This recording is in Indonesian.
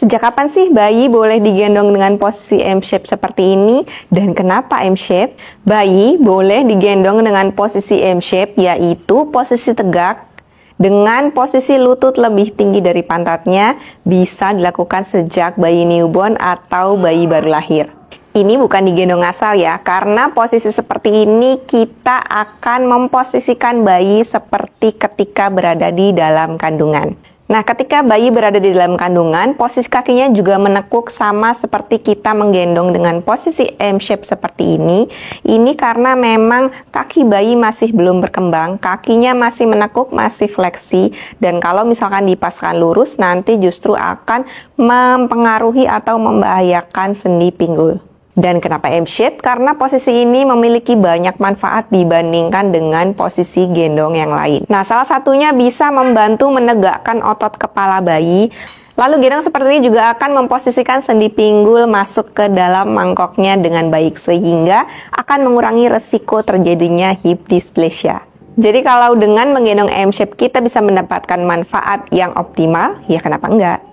Sejak kapan sih bayi boleh digendong dengan posisi M-shape seperti ini? Dan kenapa M-shape? Bayi boleh digendong dengan posisi M-shape, yaitu posisi tegak dengan posisi lutut lebih tinggi dari pantatnya bisa dilakukan sejak bayi newborn atau bayi baru lahir. Ini bukan digendong asal ya, karena posisi seperti ini kita akan memposisikan bayi seperti ketika berada di dalam kandungan. Nah, ketika bayi berada di dalam kandungan, posisi kakinya juga menekuk sama seperti kita menggendong dengan posisi M shape seperti ini. Ini karena memang kaki bayi masih belum berkembang, kakinya masih menekuk, masih fleksi dan kalau misalkan dipaskan lurus nanti justru akan mempengaruhi atau membahayakan sendi pinggul. Dan kenapa M-shape? Karena posisi ini memiliki banyak manfaat dibandingkan dengan posisi gendong yang lain. Nah, salah satunya bisa membantu menegakkan otot kepala bayi, Lalu gendong seperti ini juga akan memposisikan sendi pinggul masuk ke dalam mangkoknya dengan baik sehingga akan mengurangi resiko terjadinya hip dysplasia. Jadi kalau dengan menggendong M-shape kita bisa mendapatkan manfaat yang optimal, ya kenapa enggak?